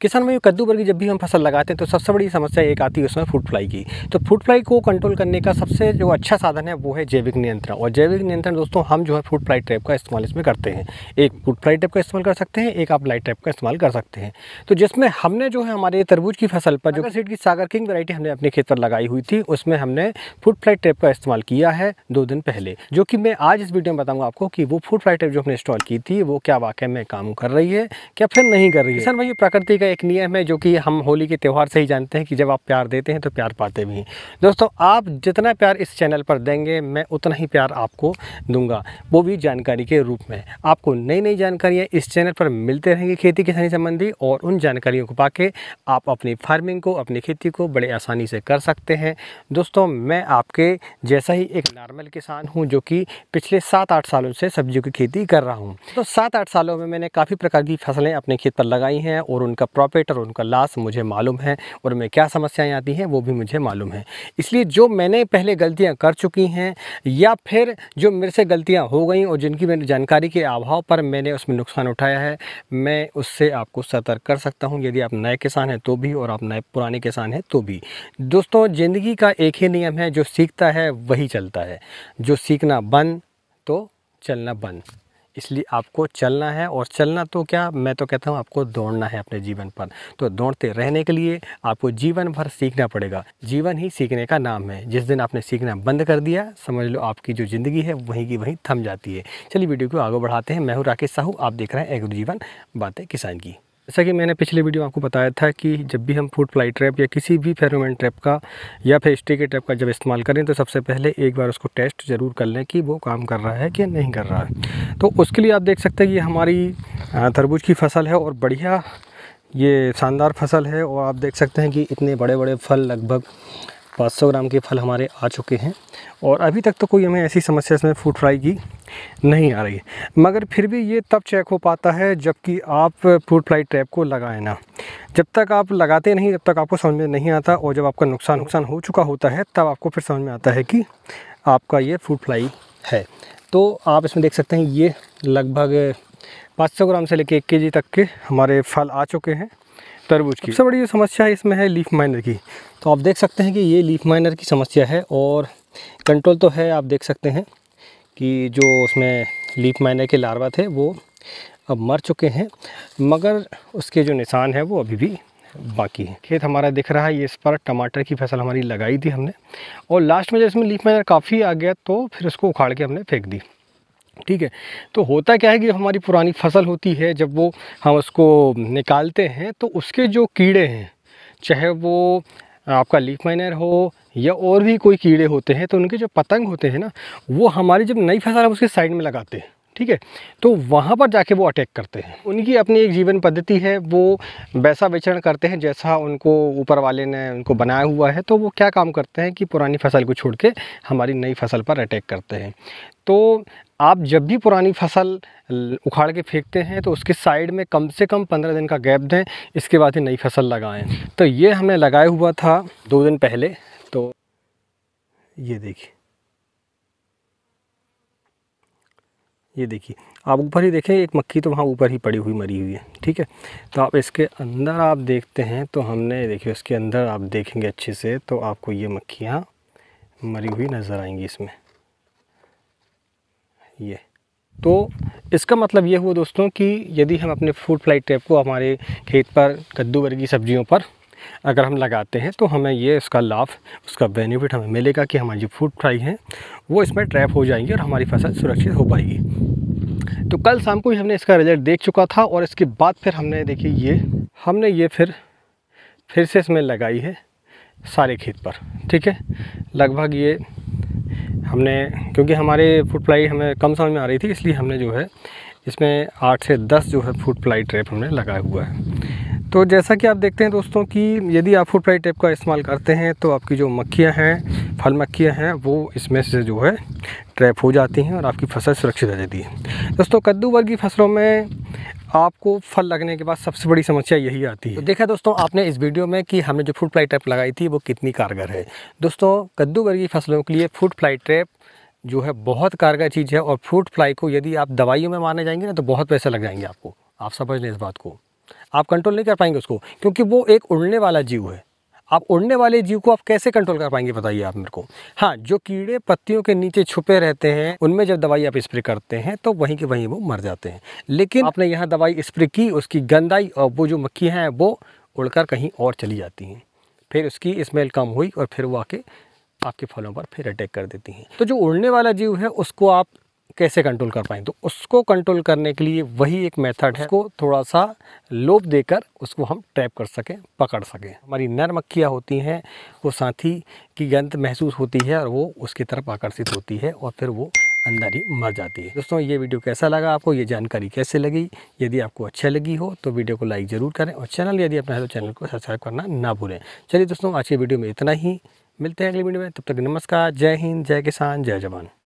किसान भाई कद्दू वर्गी जब भी हम फसल लगाते हैं तो सबसे बड़ी समस्या एक आती है उसमें फूड फ्लाई की तो फूड फ्लाई को कंट्रोल करने का सबसे जो अच्छा साधन है वो है जैविक नियंत्रण और जैविक नियंत्रण दोस्तों हम जो है फूड फ्लाई ट्रैप का इस्तेमाल इसमें करते हैं एक फूड फ्लाई ट्रैप का इस्तेमाल कर सकते हैं एक आप लाइट ट्रैप का इस्तेमाल कर सकते हैं तो जिसमें हमने जो है हमारे तरबूज की फसल पर जो सीट की सागर किंग वैरायटी हमने अपने खेत पर लगाई हुई थी उसमें हमने फूड फ्लाई ट्रैप का इस्तेमाल किया है दो दिन पहले जो कि मैं आज इस वीडियो में बताऊँगा आपको कि वो फूड फ्लाई ट्रैप जो हमने इंस्टॉल की थी वो क्या वाकई में काम कर रही है क्या फिर नहीं कर रही है किसान भाई प्रकृति का का एक नियम है जो कि हम होली के त्यौहार से ही जानते हैं कि जब आप प्यार देते हैं तो प्यार पाते भी हैं दोस्तों आप जितना प्यार इस चैनल पर देंगे मैं उतना ही प्यार आपको दूंगा वो भी जानकारी के रूप में आपको नई नई जानकारियाँ इस चैनल पर मिलते रहेंगे खेती किसानी संबंधी और उन जानकारियों को पा आप अपनी फार्मिंग को अपनी खेती को बड़े आसानी से कर सकते हैं दोस्तों मैं आपके जैसा ही एक नॉर्मल किसान हूँ जो कि पिछले सात आठ सालों से सब्जियों की खेती कर रहा हूँ तो सात आठ सालों में मैंने काफ़ी प्रकार की फसलें अपने खेत पर लगाई हैं और उनका प्रॉफिट और उनका लॉस मुझे मालूम है और मैं क्या समस्याएं आती हैं वो भी मुझे मालूम है इसलिए जो मैंने पहले गलतियां कर चुकी हैं या फिर जो मेरे से गलतियां हो गई और जिनकी मैंने जानकारी के अभाव पर मैंने उसमें नुकसान उठाया है मैं उससे आपको सतर्क कर सकता हूँ यदि आप नए किसान हैं तो भी और आप नए पुराने किसान हैं तो भी दोस्तों ज़िंदगी का एक ही नियम है जो सीखता है वही चलता है जो सीखना बंद तो चलना बंद इसलिए आपको चलना है और चलना तो क्या मैं तो कहता हूँ आपको दौड़ना है अपने जीवन पर तो दौड़ते रहने के लिए आपको जीवन भर सीखना पड़ेगा जीवन ही सीखने का नाम है जिस दिन आपने सीखना बंद कर दिया समझ लो आपकी जो ज़िंदगी है वहीं की वहीं थम जाती है चलिए वीडियो को आगे बढ़ाते हैं मैं हूँ राकेश साहू आप देख रहे हैं एक जीवन बातें किसान की जैसा कि मैंने पिछले वीडियो आपको बताया था कि जब भी हम फूड फ्लाई ट्रैप या किसी भी फेरोमेन ट्रैप का या फिर के ट्रैप का जब इस्तेमाल करें तो सबसे पहले एक बार उसको टेस्ट ज़रूर कर लें कि वो काम कर रहा है कि नहीं कर रहा है तो उसके लिए आप देख सकते हैं कि हमारी तरबूज की फसल है और बढ़िया ये शानदार फसल है और आप देख सकते हैं कि इतने बड़े बड़े फल लगभग 500 ग्राम के फल हमारे आ चुके हैं और अभी तक तो कोई हमें ऐसी समस्या इसमें फूड फ्राई की नहीं आ रही मगर फिर भी ये तब चेक हो पाता है जबकि आप फूड फ्राई ट्रैप को लगाए ना जब तक आप लगाते नहीं जब तक आपको समझ में नहीं आता और जब आपका नुकसान नुकसान हो चुका होता है तब आपको फिर समझ में आता है कि आपका ये फूड फ्लाई है तो आप इसमें देख सकते हैं ये लगभग 500 ग्राम से लेके एक के तक के हमारे फल आ चुके हैं तरबूज की सबसे बड़ी समस्या इसमें है लीफ माइनर की तो आप देख सकते हैं कि ये लीफ माइनर की समस्या है और कंट्रोल तो है आप देख सकते हैं कि जो उसमें लीफ माइनर के लार्वा थे वो अब मर चुके हैं मगर उसके जो निशान है वो अभी भी बाकी है खेत हमारा दिख रहा है ये इस पर टमाटर की फसल हमारी लगाई थी हमने और लास्ट में जब इसमें लीफ माइनर काफ़ी आ गया तो फिर उसको उखाड़ के हमने फेंक दी ठीक है तो होता क्या है कि हमारी पुरानी फसल होती है जब वो हम उसको निकालते हैं तो उसके जो कीड़े हैं चाहे वो आपका लीफ माइनर हो या और भी कोई कीड़े होते हैं तो उनके जो पतंग होते हैं ना वो हमारी जब नई फसल हम उसके साइड में लगाते हैं ठीक है तो वहाँ पर जाके वो अटैक करते हैं उनकी अपनी एक जीवन पद्धति है वो वैसा विचरण करते हैं जैसा उनको ऊपर वाले ने उनको बनाया हुआ है तो वो क्या काम करते हैं कि पुरानी फसल को छोड़ के हमारी नई फसल पर अटैक करते हैं तो आप जब भी पुरानी फसल उखाड़ के फेंकते हैं तो उसके साइड में कम से कम पंद्रह दिन का गैप दें इसके बाद ही नई फसल लगाएं तो ये हमने लगाया हुआ था दो दिन पहले तो ये देखिए ये देखिए आप ऊपर ही देखें एक मक्खी तो वहाँ ऊपर ही पड़ी हुई मरी हुई है ठीक है तो आप इसके अंदर आप देखते हैं तो हमने देखिए इसके अंदर आप देखेंगे अच्छे से तो आपको ये मक्खियाँ मरी हुई नज़र आएंगी इसमें ये तो इसका मतलब ये हुआ दोस्तों कि यदि हम अपने फूड फ्लाई ट्रैप को हमारे खेत पर कद्दू वर्गी सब्जियों पर अगर हम लगाते हैं तो हमें ये इसका लाभ उसका बेनिफिट हमें मिलेगा कि हमारी जो फूड फ्राई हैं वो इसमें ट्रैप हो जाएंगी और हमारी फसल सुरक्षित हो पाएगी तो कल शाम को ही हमने इसका रिजल्ट देख चुका था और इसके बाद फिर हमने देखी ये हमने ये फिर फिर से इसमें लगाई है सारे खेत पर ठीक है लगभग ये हमने क्योंकि हमारे फूड फ्लाई हमें कम समय में आ रही थी इसलिए हमने जो है इसमें आठ से दस जो है फूड फ्लाई ट्रैप हमने लगाया हुआ है तो जैसा कि आप देखते हैं दोस्तों कि यदि आप फूड फ्राई टेप का इस्तेमाल करते हैं तो आपकी जो मक्खियाँ हैं फल मक्खियाँ हैं वो इसमें से जो है ट्रैप हो जाती हैं और आपकी फसल सुरक्षित रह जाती है दोस्तों कद्दू वर्ग की फसलों में आपको फल लगने के बाद सबसे बड़ी समस्या यही आती है तो देखा दोस्तों आपने इस वीडियो में कि हमने जो फूड फ्लाई ट्रैप लगाई थी वो कितनी कारगर है दोस्तों कद्दू वर्ग की फसलों के लिए फूड फ्लाई ट्रैप जो है बहुत कारगर चीज़ है और फ्रूट फ्लाई को यदि आप दवाइयों में माने जाएंगे ना तो बहुत पैसे लग जाएंगे आपको आप समझ लें इस बात को आप कंट्रोल नहीं कर पाएंगे उसको क्योंकि वो एक उड़ने वाला जीव है आप उड़ने वाले जीव को आप कैसे कंट्रोल कर पाएंगे बताइए आप मेरे को हाँ जो कीड़े पत्तियों के नीचे छुपे रहते हैं उनमें जब दवाई आप स्प्रे करते हैं तो वहीं के वहीं वो मर जाते हैं लेकिन आपने यहाँ दवाई स्प्रे की उसकी गंदाई और वो जो मक्खी हैं वो उड़कर कहीं और चली जाती हैं फिर उसकी स्मेल कम हुई और फिर वो आके आपके फलों पर फिर अटैक कर देती हैं तो जो उड़ने वाला जीव है उसको आप कैसे कंट्रोल कर पाएँ तो उसको कंट्रोल करने के लिए वही एक मेथड है उसको थोड़ा सा लोप देकर उसको हम ट्रैप कर सकें पकड़ सकें हमारी नर मक्खियाँ होती हैं वो साथी की गंध महसूस होती है और वो उसकी तरफ आकर्षित होती है और फिर वो अंदर ही मर जाती है दोस्तों ये वीडियो कैसा लगा आपको ये जानकारी कैसे लगी यदि आपको अच्छा लगी हो तो वीडियो को लाइक ज़रूर करें और चैनल यदि अपना है तो चैनल को सब्सक्राइब करना ना भूलें चलिए दोस्तों आज के वीडियो में इतना ही मिलते हैं अगले वीडियो में तब तक नमस्कार जय हिंद जय किसान जय जवान